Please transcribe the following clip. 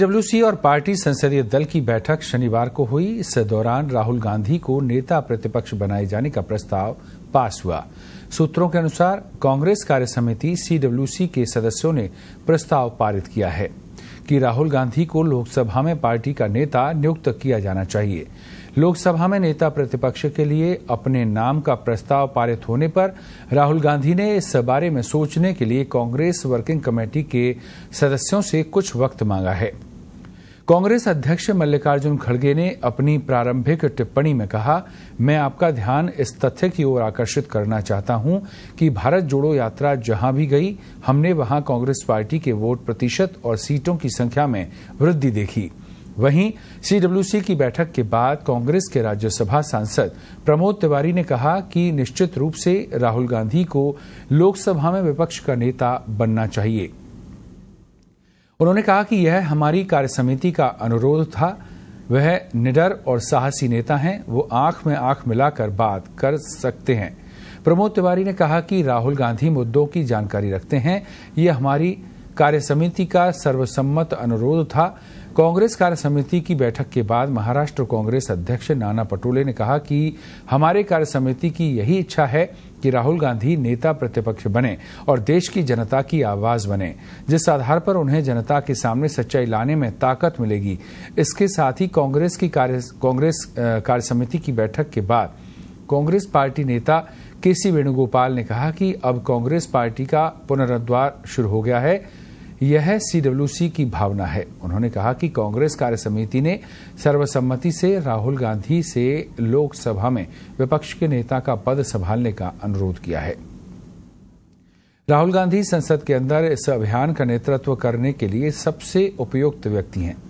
WC और party संसदीय दल की बैठक शनिवार को हुई इस दौरान राहुल गांधी को नेता प्रतिपक्ष बनाए जाने का प्रस्ताव पास हुआ सूत्रों के अनुसार कांग्रेस कार्य समिति सीडब्ल्यूसी के सदस्यों ने प्रस्ताव पारित किया है कि राहुल गांधी को लोकसभा में पार्टी का नेता नियुक्त किया जाना चाहिए लोकसभा में नेता प्रतिपक्ष के लिए अपने नाम का प्रस्ताव पारित होने पर राहुल गांधी ने इस बारे में सोचने के लिए कांग्रेस वर्किंग कमेटी के सदस्यों से कुछ वक्त मांगा है कांग्रेस अध्यक्ष मल्लिकार्जुन खड़गे ने अपनी प्रारंभिक टिप्पणी में कहा मैं आपका ध्यान इस तथ्य की ओर आकर्षित करना चाहता हूं कि भारत जोड़ो यात्रा जहां भी गई हमने वहां कांग्रेस पार्टी के वोट प्रतिशत और सीटों की संख्या में वृद्धि देखी वहीं सीडब्ल्यूसी की बैठक के बाद कांग्रेस के राज्यसभा सांसद प्रमोद तिवारी ने कहा कि निश्चित रूप से राहुल गांधी को लोकसभा में विपक्ष का नेता बनना चाहिए उन्होंने कहा कि यह हमारी कार्य समिति का अनुरोध था वह निडर और साहसी नेता हैं वो आंख में आंख मिलाकर बात कर सकते हैं प्रमोद तिवारी ने कहा कि राहुल गांधी मुद्दों की जानकारी रखते हैं यह हमारी कार्य समिति का सर्वसम्मत अनुरोध था कांग्रेस कार्य समिति की बैठक के बाद महाराष्ट्र कांग्रेस अध्यक्ष नाना पटोले ने कहा कि हमारे कार्य समिति की यही इच्छा है कि राहुल गांधी नेता प्रतिपक्ष बने और देश की जनता की आवाज बने जिस आधार पर उन्हें जनता के सामने सच्चाई लाने में ताकत मिलेगी इसके साथ ही कांग्रेस की कांग्रेस कार्य समिति की बैठक के बाद कांग्रेस पार्टी नेता केसी वेणुगोपाल ने कहा कि अब कांग्रेस पार्टी का पुनरुद्वार शुरू हो गया है यह सीडब्ल्यूसी की भावना है उन्होंने कहा कि कांग्रेस कार्य समिति ने सर्वसम्मति से राहुल गांधी से लोकसभा में विपक्ष के नेता का पद संभालने का अनुरोध किया है राहुल गांधी संसद के अंदर इस अभियान का नेतृत्व करने के लिए सबसे उपयुक्त व्यक्ति हैं